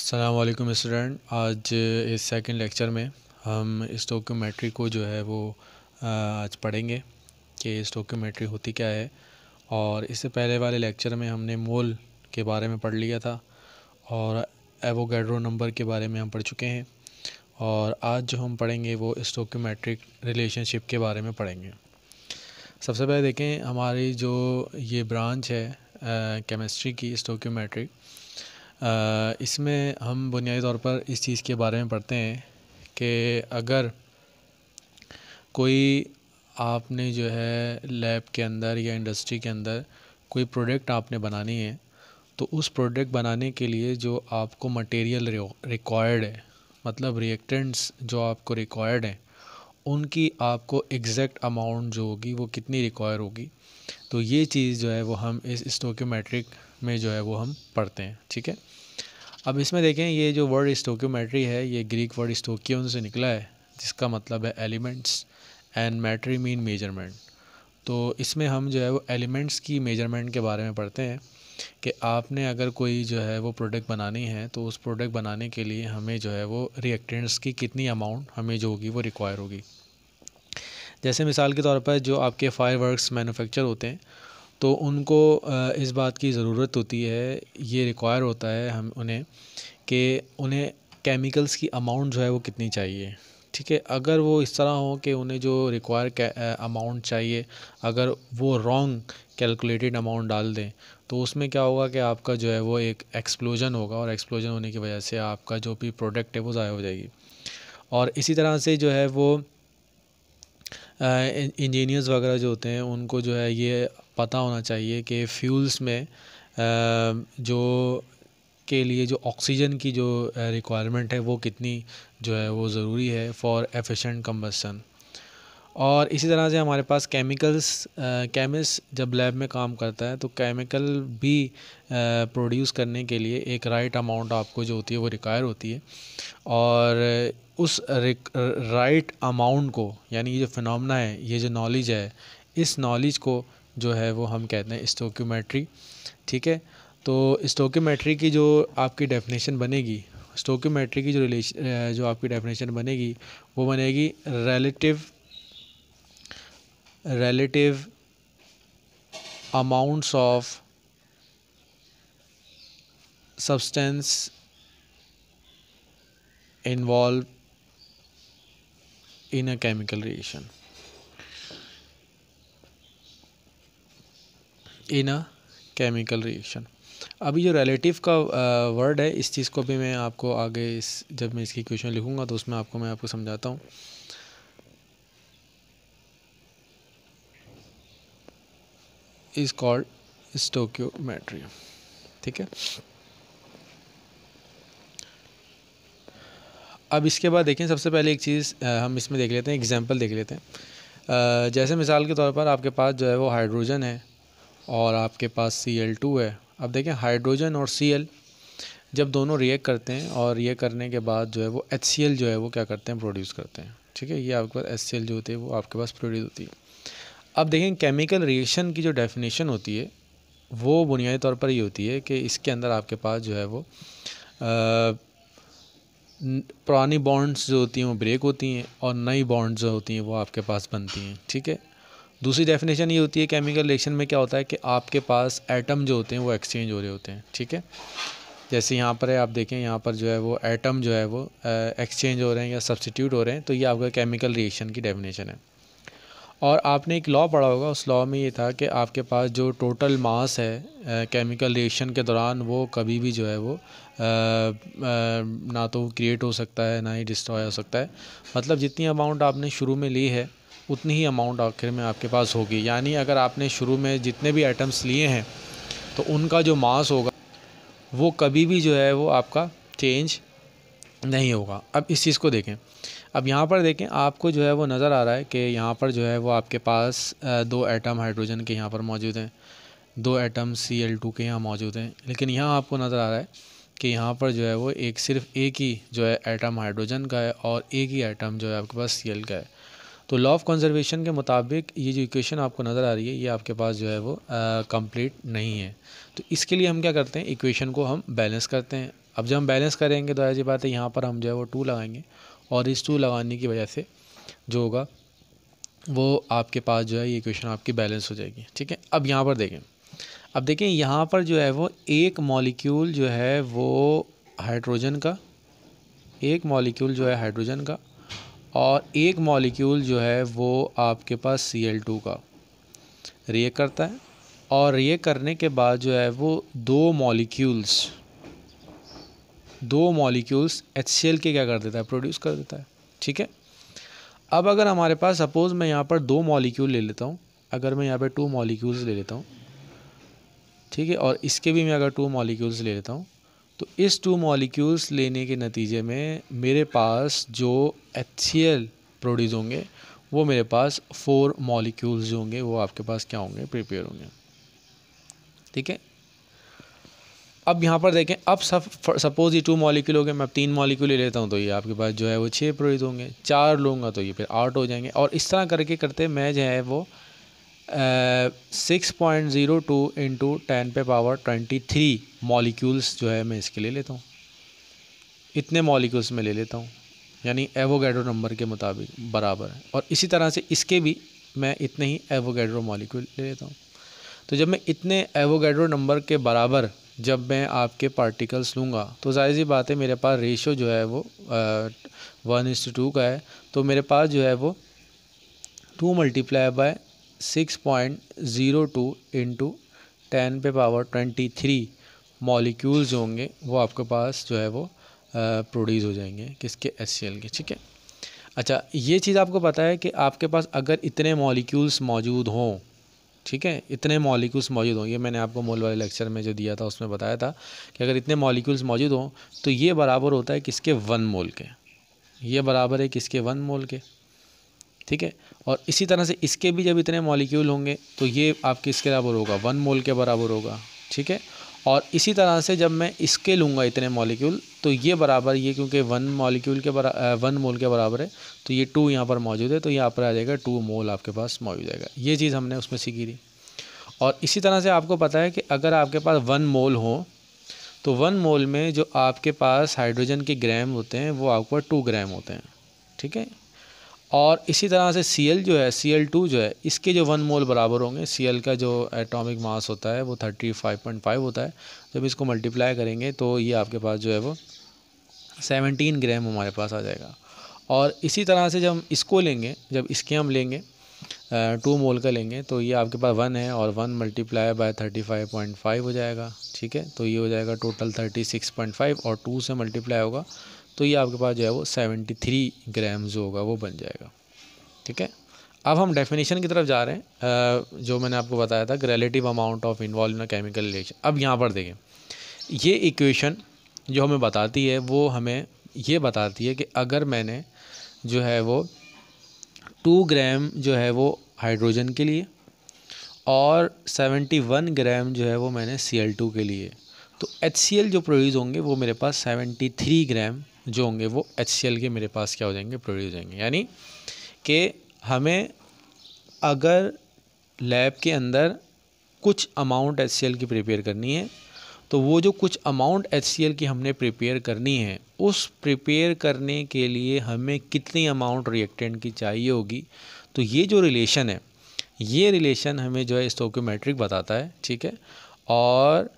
असलकम स्टूडेंट आज इस सेकंड लेक्चर में हम स्टोक्योमेट्री को जो है वो आज पढ़ेंगे कि स्टोक्योमेट्री होती क्या है और इससे पहले वाले लेक्चर में हमने मोल के बारे में पढ़ लिया था और एवोगैड्रो नंबर के बारे में हम पढ़ चुके हैं और आज जो हम पढ़ेंगे वो स्टोक्योमेट्रिक रिलेशनशिप के बारे में पढ़ेंगे सबसे पहले देखें हमारी जो ये ब्रांच है केमिस्ट्री की स्टोक्योमेट्रिक इसमें हम बुनियादी तौर पर इस चीज़ के बारे में पढ़ते हैं कि अगर कोई आपने जो है लैब के अंदर या इंडस्ट्री के अंदर कोई प्रोडक्ट आपने बनानी है तो उस प्रोडक्ट बनाने के लिए जो आपको मटेरियल रिक्वायर्ड है मतलब रिएक्टेंट्स जो आपको रिक्वायर्ड हैं उनकी आपको एग्जैक्ट अमाउंट जो होगी वो कितनी रिक्वायर होगी तो ये चीज़ जो है वो हम इस स्टोक्योमेट्रिक में जो है वो हम पढ़ते हैं ठीक है अब इसमें देखें ये जो वर्ड स्टोक्योमेट्री है ये ग्रीक वर्ड स्टोकियन से निकला है जिसका मतलब है elements and metry mean measurement तो इसमें हम जो है वो एलिमेंट्स की मेजरमेंट के बारे में पढ़ते हैं कि आपने अगर कोई जो है वो प्रोडक्ट बनानी है तो उस प्रोडक्ट बनाने के लिए हमें जो है वो रिएक्टेंट्स की कितनी अमाउंट हमें जो होगी वो रिक्वायर होगी जैसे मिसाल के तौर पर जो आपके फायर वर्कस मैनुफेक्चर होते हैं तो उनको इस बात की ज़रूरत होती है ये रिक्वायर होता है हम उन्हें कि उन्हें केमिकल्स की अमाउंट जो है वो कितनी चाहिए ठीक है अगर वो इस तरह हो कि उन्हें जो रिक्वायर अमाउंट चाहिए अगर वो रॉन्ग कैलकुलेटेड अमाउंट डाल दें तो उसमें क्या होगा कि आपका जो है वो एक एक्सप्लोजन होगा और एक्सप्लोजन होने की वजह से आपका जो भी प्रोडक्ट है वो ज़ाया हो जाएगी और इसी तरह से जो है वो इंजीनियर्स वगैरह जो होते हैं उनको जो है ये पता होना चाहिए कि फ्यूल्स में जो के लिए जो ऑक्सीजन की जो रिक्वायरमेंट है वो कितनी जो है वो ज़रूरी है फॉर एफिशिएंट कम्बसन और इसी तरह से हमारे पास केमिकल्स केमिस्ट जब लैब में काम करता है तो केमिकल भी प्रोड्यूस करने के लिए एक राइट अमाउंट आपको जो होती है वो रिक्वायर होती है और उस राइट अमाउंट को यानी ये जो फिनमना है ये जो नॉलेज है इस नॉलेज को जो है वो हम कहते हैं स्टोक्यूमेट्री ठीक है तो स्टोक्योमेट्री की जो आपकी डेफिनेशन बनेगी स्टोक्यूमेट्री की जो रिलेशन जो आपकी डेफिनेशन बनेगी वो बनेगी relative relative amounts of substance involved in a chemical reaction in a chemical reaction अभी जो रिलेटिव का वर्ड है इस चीज़ को भी मैं आपको आगे इस जब मैं इसकी क्वेश्चन लिखूँगा तो उसमें आपको मैं आपको समझाता हूँ इज कॉल्ड स्टोक्योमेट्री ठीक है अब इसके बाद देखें सबसे पहले एक चीज़ हम इसमें देख लेते हैं एग्जाम्पल देख लेते हैं जैसे मिसाल के तौर पर आपके पास जो है वो हाइड्रोजन है और आपके पास सी एल टू है अब देखें हाइड्रोजन और सी एल जब दोनों रिएक्ट करते हैं और रिएक्ट करने के बाद जो है वो एच सी एल जो है वो क्या करते हैं प्रोड्यूस करते हैं ठीक है ये आपके पास एच सी एल जो होती है वो आपके पास प्रोड्यूस होती है अब देखें केमिकल रिएक्शन की जो डेफिनेशन होती है वो बुनियादी तौर पर ये होती है कि इसके अंदर आपके पास जो है वो पुरानी बॉन्ड्स जो होती हैं वो ब्रेक होती हैं और नई बॉन्ड्स जो होती हैं वो आपके पास बनती हैं ठीक है दूसरी डेफिनेशन ये होती है केमिकल रिएक्शन में क्या होता है कि आपके पास एटम जो होते हैं वो एक्सचेंज हो रहे होते हैं ठीक है जैसे यहाँ पर है आप देखें यहाँ पर जो है वो एटम जो है वो एक्सचेंज हो रहे हैं या सब्सिट्यूट हो रहे हैं तो ये आपका केमिकल रिएक्शन की डेफिनेशन है और आपने एक लॉ पढ़ा होगा उस लॉ में ये था कि आपके पास जो टोटल मास है केमिकल रिएक्शन के दौरान वो कभी भी जो है वो आ, आ, ना तो क्रिएट हो सकता है ना ही डिस्ट्रॉय हो सकता है मतलब जितनी अमाउंट आपने शुरू में ली है उतनी ही अमाउंट आखिर में आपके पास होगी यानी अगर आपने शुरू में जितने भी आइटम्स लिए हैं तो उनका जो मास होगा वो कभी भी जो है वो आपका चेंज नहीं होगा अब इस चीज़ को देखें अब यहाँ पर देखें आपको जो है वो नज़र आ रहा है कि यहाँ पर जो है वो आपके पास दो एटम हाइड्रोजन के यहाँ पर मौजूद हैं दो एटम सी एल टू के यहाँ मौजूद हैं लेकिन यहाँ आपको नज़र आ रहा है कि यहाँ पर जो है वो एक सिर्फ एक ही जो है एटम हाइड्रोजन का है और एक ही एटम जो है आपके पास सी का है तो लॉ ऑफ कंजर्वेशन के मुताबिक ये जो इक्वेशन आपको नज़र आ रही है ये आपके पास जो है वो कंप्लीट नहीं है तो इसके लिए हम क्या करते हैं इक्वेशन को हम बैलेंस करते हैं अब जब हम बैलेंस करेंगे तो ऐसी बात है यहाँ पर हम जो है वो टू लगाएंगे और इस टू लगाने की वजह से जो होगा वो आपके पास जो है ये क्वेश्चन आपकी बैलेंस हो जाएगी ठीक है अब यहाँ पर देखें अब देखें यहाँ पर जो है वो एक मॉलिक्यूल जो है वो हाइड्रोजन का एक मॉलिक्यूल जो है हाइड्रोजन का और एक मॉलिक्यूल जो है वो आपके पास सी एल टू का रिएक्ट करता है और रिएक्ट करने के बाद जो है वो दो मॉलिक्यूल्स दो मॉलिक्यूल्स एच के क्या कर देता है प्रोड्यूस कर देता है ठीक है अब अगर हमारे पास सपोज़ मैं यहाँ पर दो मॉलिक्यूल ले लेता हूँ अगर मैं यहाँ पर टू मॉलिक्यूल्स ले लेता हूँ ठीक है और इसके भी मैं अगर टू मॉलिक्यूल्स ले लेता हूँ तो इस टू मॉलिक्यूल्स लेने के नतीजे में मेरे पास जो एच प्रोड्यूस होंगे वो मेरे पास फोर मॉलिक्यूल्स जो होंगे वो आपके पास क्या होंगे प्रिपेयर होंगे ठीक है अब यहाँ पर देखें अब सब सपोज़ ये टू मॉलिक्यूल हो गए मैं अब तीन मॉलिक्यूल ले लेता हूँ तो ये आपके पास जो है वो छः प्रोहित होंगे चार लूँगा तो ये फिर आठ हो जाएंगे और इस तरह करके करते मैं जो है वो six point zero two into ten पे पावर ट्वेंटी थ्री मॉलिक्यूल्स जो है मैं इसके ले लेता हूँ इतने मॉलिक्यूल्स में ले लेता हूँ यानी एवोगेड्रो नंबर के मुताबिक बराबर है और इसी तरह से इसके भी मैं इतने ही एवोगेड्रो मॉलिक्यूल ले लेता हूँ तो जब मैं इतने एवोगेड्रो नंबर के बराबर जब मैं आपके पार्टिकल्स लूँगा तो जाहिर सी बात है मेरे पास रेशो जो है वो वन इंस टू का है तो मेरे पास जो है वो two multiply by six point zero two into ten पे पावर ट्वेंटी थ्री मॉलिक्यूल्स जो होंगे वो आपके पास जो है वो प्रोड्यूस हो जाएंगे किसके एस के ठीक है अच्छा ये चीज़ आपको पता है कि आपके पास अगर इतने मॉलिक्यूल्स मौजूद हों ठीक है इतने मॉलिक्यूल्स मौजूद हों ये मैंने आपको मोल वाले लेक्चर में जो दिया था उसमें बताया था कि अगर इतने मॉलिक्यूल्स मौजूद हों तो ये बराबर होता है किसके वन मोल के ये बराबर है किसके वन मोल के ठीक है और इसी तरह से इसके भी जब इतने मॉलिक्यूल होंगे तो ये आपके इसके बराबर होगा वन मोल के बराबर होगा ठीक है और इसी तरह से जब मैं इसके लूँगा इतने मॉलिक्यूल तो ये बराबर ये क्योंकि वन मॉलिक्यूल के बरा वन मोल के बराबर है तो ये टू यहाँ पर मौजूद है तो यहाँ पर आ जाएगा टू मोल आपके पास मौजूद आएगा ये चीज़ हमने उसमें सीखी थी और इसी तरह से आपको पता है कि अगर आपके पास वन मोल हो तो वन मोल में जो आपके पास हाइड्रोजन के ग्राम होते हैं वो आपके पास टू ग्राम होते हैं ठीक है और इसी तरह से सी जो है सी जो है इसके जो वन मोल बराबर होंगे सी का जो एटॉमिक मास होता है वो थर्टी फाइव पॉइंट फाइव होता है जब इसको मल्टीप्लाई करेंगे तो ये आपके पास जो है वो सेवनटीन ग्राम हमारे पास आ जाएगा और इसी तरह से जब हम इसको लेंगे जब इसके हम लेंगे टू मोल का लेंगे तो ये आपके पास वन है और one multiply by thirty five point five हो जाएगा ठीक है तो ये हो जाएगा total thirty six point five और टू से मल्टीप्लाई होगा तो ये आपके पास जो है वो सेवेंटी थ्री ग्राम जो होगा वो बन जाएगा ठीक है अब हम डेफिनेशन की तरफ जा रहे हैं जो मैंने आपको बताया था relative amount of involve in chemical relation अब यहाँ पर देखें ये इक्वेशन जो हमें बताती है वो हमें ये बताती है कि अगर मैंने जो है वो टू ग्राम जो है वो हाइड्रोजन के लिए और सेवेंटी वन ग्राम जो है वो मैंने सी एल टू के लिए तो एच सी एल जो प्रोड्यूस होंगे वो मेरे पास सेवेंटी थ्री ग्राम जो होंगे वो एच के मेरे पास क्या हो जाएंगे प्रोड्यूस जाएंगे यानी कि हमें अगर लैब के अंदर कुछ अमाउंट एच की प्रिपेयर करनी है तो वो जो कुछ अमाउंट एच की हमने प्रिपेयर करनी है उस प्रिपेयर करने के लिए हमें कितनी अमाउंट रिएक्टेंट की चाहिए होगी तो ये जो रिलेशन है ये रिलेशन हमें जो है स्टोक्योमेट्रिक बताता है ठीक है और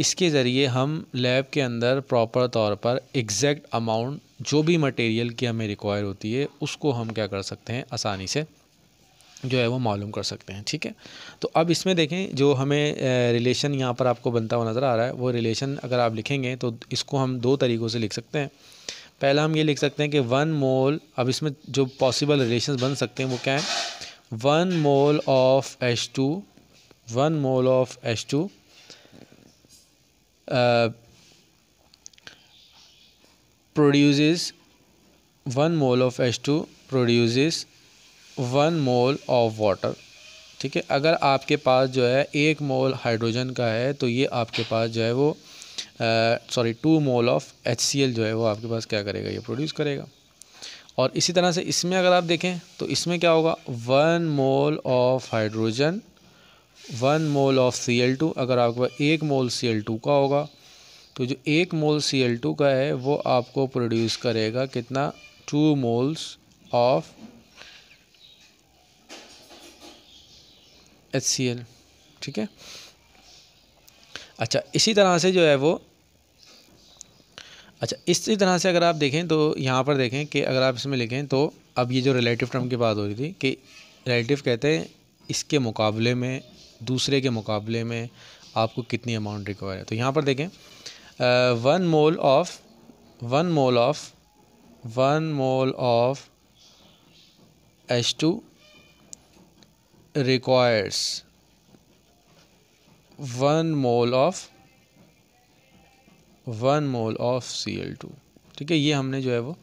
इसके ज़रिए हम लैब के अंदर प्रॉपर तौर पर एग्जैक्ट अमाउंट जो भी मटेरियल की हमें रिक्वायर होती है उसको हम क्या कर सकते हैं आसानी से जो है वो मालूम कर सकते हैं ठीक है तो अब इसमें देखें जो हमें रिलेशन यहाँ पर आपको बनता हुआ नज़र आ रहा है वो रिलेशन अगर आप लिखेंगे तो इसको हम दो तरीक़ों से लिख सकते हैं पहला हम ये लिख सकते हैं कि वन मोल अब इसमें जो पॉसिबल रिलेशन बन सकते हैं वो क्या है one mole of H two one mole of H two Uh, produces one mole of H2 produces one mole of water ठीक है अगर आपके पास जो है एक मोल हाइड्रोजन का है तो ये आपके पास जो है वो sorry two mole of H जो है वो आपके पास क्या करेगा ये प्रोड्यूस करेगा और इसी तरह से इसमें अगर आप देखें तो इसमें क्या होगा one mole of hydrogen one mole of C L two अगर आपके पास एक मोल सी एल टू का होगा तो जो एक मोल सी एल टू का है वो आपको प्रोड्यूस करेगा कितना two moles of H C L ठीक है अच्छा इसी तरह से जो है वो अच्छा इसी तरह से अगर आप देखें तो यहाँ पर देखें कि अगर आप इसमें लिखें तो अब ये जो रिलेटिव टर्म की बात हो रही थी कि रिलेटिव कहते हैं इसके मुकाबले में दूसरे के मुकाबले में आपको कितनी अमाउंट रिक्वायर है तो यहाँ पर देखें one mole of one mole of one mole of H two requires one mole of one mole of C L two ठीक है ये हमने जो है वो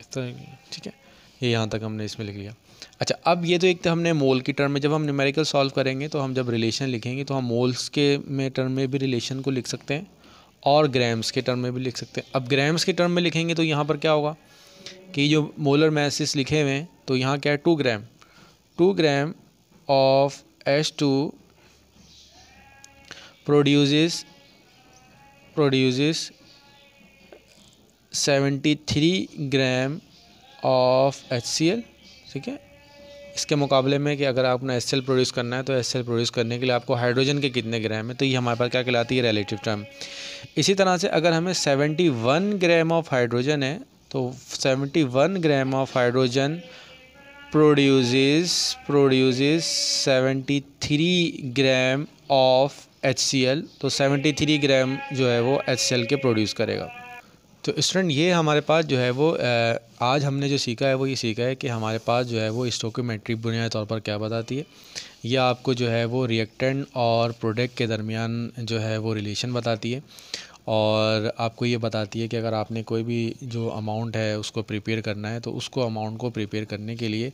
इस तरह ठीक है ये यहाँ तक हमने इसमें लिख लिया अच्छा अब ये तो एक तो हमने मोल की टर्म में जब हम न्यूमेरिकल सॉल्व करेंगे तो हम जब रिलेशन लिखेंगे तो हम मोल्स के में टर्म में भी रिलेशन को लिख सकते हैं और ग्राम्स के टर्म में भी लिख सकते हैं अब ग्राम्स के टर्म में लिखेंगे तो यहाँ पर क्या होगा कि जो मोलर मैसेस लिखे हुए हैं तो यहाँ क्या है two gram two gram of H two produces produces seventy three gram of H ठीक है इसके मुकाबले में कि अगर आपने एस प्रोड्यूस करना है तो एस प्रोड्यूस करने के लिए आपको हाइड्रोजन के कितने ग्राम है तो ये हमारे पास क्या कहलाती है रिलेटिव टर्म इसी तरह से अगर हमें 71 ग्राम ऑफ हाइड्रोजन है तो 71 gram of hydrogen produces produces 73 gram of H तो 73 ग्राम जो है वो एच के प्रोड्यूस करेगा तो स्टूडेंट ये हमारे पास जो है वो आज हमने जो सीखा है वो ये सीखा है कि हमारे पास जो है वो स्टोकोमेट्री बुनियादी तौर पर क्या बताती है यह आपको जो है वो रिएक्टेंट और प्रोडक्ट के दरमियान जो है वो रिलेशन बताती है और आपको ये बताती है कि अगर आपने कोई भी जो अमाउंट है उसको प्रिपेयर करना है तो उसको अमाउंट को प्रिपेयर करने के लिए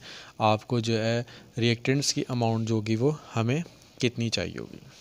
आपको जो है रिएक्टेंट्स की अमाउंट जो होगी वो हमें कितनी चाहिए होगी